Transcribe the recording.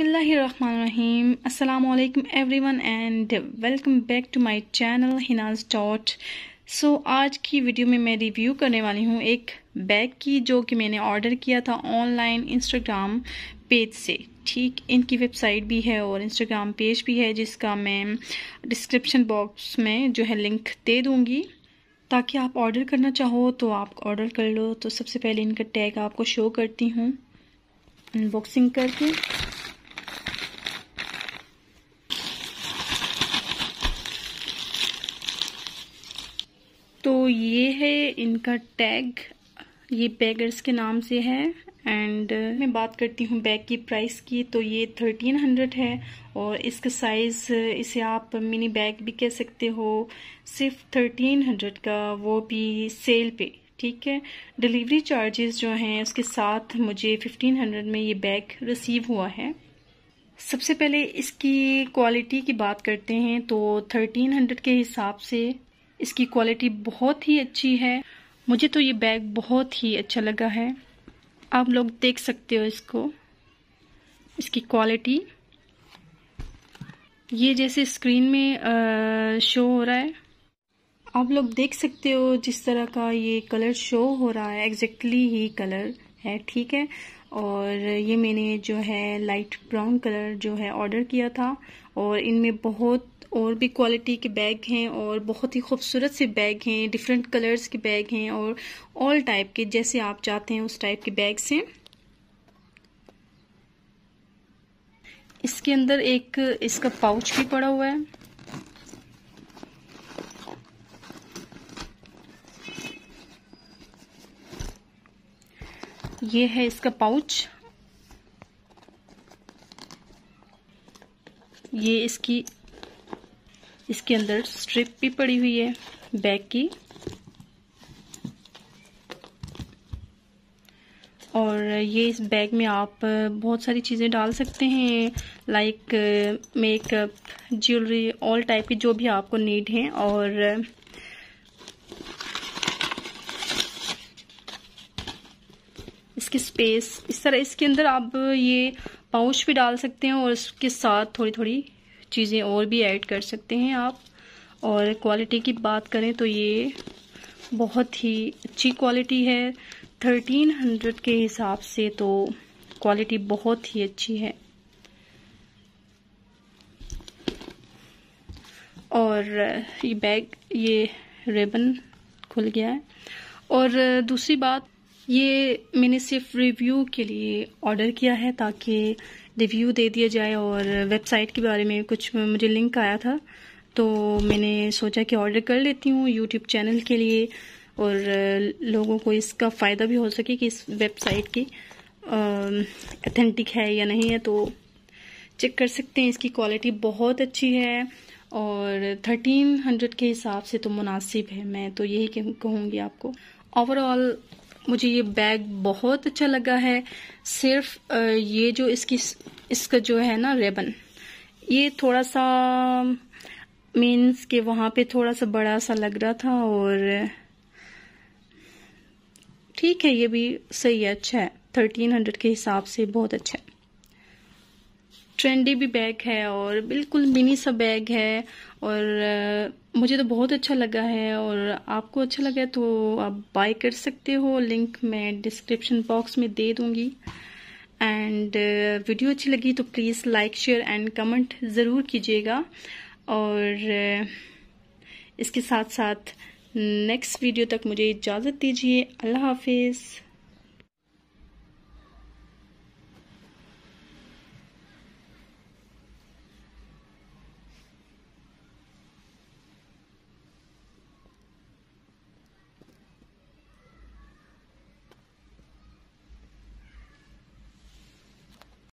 बिस्मिल्लाहिर्रहमानिर्रहीम अस्सलाम वालेकुम everyone and welcome back to my channel Hinaz dot so आज की वीडियो में मैं रिव्यू करने वाली हूँ एक बैग की जो कि मैंने ऑर्डर किया था ऑनलाइन इंस्टाग्राम पेज से ठीक इनकी वेबसाइट भी है और इंस्टाग्राम पेज भी है जिसका मैं डिस्क्रिप्शन बॉक्स में जो है लिंक दे दूँगी ताकि आप ऑर्डर करना चाहो तो आप ऑर्डर कर लो तो सबसे पहले इनका टैग आपको शो करती हूँ अनबॉक्सिंग करके तो ये है इनका टैग ये बैगर्स के नाम से है एंड uh, मैं बात करती हूँ बैग की प्राइस की तो ये थर्टीन हंड्रेड है और इसका साइज़ uh, इसे आप मिनी बैग भी कह सकते हो सिर्फ थर्टीन हंड्रेड का वो भी सेल पे ठीक है डिलीवरी चार्जेस जो हैं उसके साथ मुझे फिफ्टीन हंड्रेड में ये बैग रिसीव हुआ है सबसे पहले इसकी क्वालिटी की बात करते हैं तो थर्टीन हंड्रेड के हिसाब से इसकी क्वालिटी बहुत ही अच्छी है मुझे तो ये बैग बहुत ही अच्छा लगा है आप लोग देख सकते हो इसको इसकी क्वालिटी ये जैसे स्क्रीन में आ, शो हो रहा है आप लोग देख सकते हो जिस तरह का ये कलर शो हो रहा है एग्जैक्टली ही कलर है ठीक है और ये मैंने जो है लाइट ब्राउन कलर जो है ऑर्डर किया था और इनमें बहुत और भी क्वालिटी के बैग हैं और बहुत ही खूबसूरत से बैग हैं डिफरेंट कलर्स के बैग हैं और ऑल टाइप के जैसे आप चाहते हैं उस टाइप के बैग्स हैं इसके अंदर एक इसका पाउच भी पड़ा हुआ है ये है इसका पाउच ये इसकी इसके अंदर स्ट्रिप भी पड़ी हुई है बैक की और ये इस बैग में आप बहुत सारी चीज़ें डाल सकते हैं like makeup jewellery all type की जो भी आपको नीड है और इसकी स्पेस इस तरह इसके अंदर आप ये पाउच भी डाल सकते हैं और उसके साथ थोड़ी थोड़ी चीज़ें और भी ऐड कर सकते हैं आप और क्वालिटी की बात करें तो ये बहुत ही अच्छी क्वालिटी है थर्टीन हंड्रेड के हिसाब से तो क्वालिटी बहुत ही अच्छी है और ये बैग ये रिबन खुल गया है और दूसरी बात ये मैंने सिर्फ रिव्यू के लिए ऑर्डर किया है ताकि रिव्यू दे दिया जाए और वेबसाइट के बारे में कुछ मुझे लिंक आया था तो मैंने सोचा कि ऑर्डर कर लेती हूँ यूट्यूब चैनल के लिए और लोगों को इसका फ़ायदा भी हो सके कि इस वेबसाइट की अथेंटिक है या नहीं है तो चेक कर सकते हैं इसकी क्वालिटी बहुत अच्छी है और थर्टीन हंड्रेड के हिसाब से तो मुनासिब है मैं तो यही कहूँगी आपको ओवरऑल मुझे ये बैग बहुत अच्छा लगा है सिर्फ ये जो इसकी इसका जो है ना रेबन ये थोड़ा सा मीन्स के वहाँ पे थोड़ा सा बड़ा सा लग रहा था और ठीक है ये भी सही है अच्छा है थर्टीन हंड्रेड के हिसाब से बहुत अच्छा है ट्रेंडी भी बैग है और बिल्कुल मिनी सा बैग है और मुझे तो बहुत अच्छा लगा है और आपको अच्छा लगा तो आप बाय कर सकते हो लिंक मैं डिस्क्रिप्शन बॉक्स में दे दूँगी एंड वीडियो अच्छी लगी तो please like share and comment ज़रूर कीजिएगा और इसके साथ साथ नेक्स्ट वीडियो तक मुझे इजाज़त दीजिए अल्लाह हाफिज़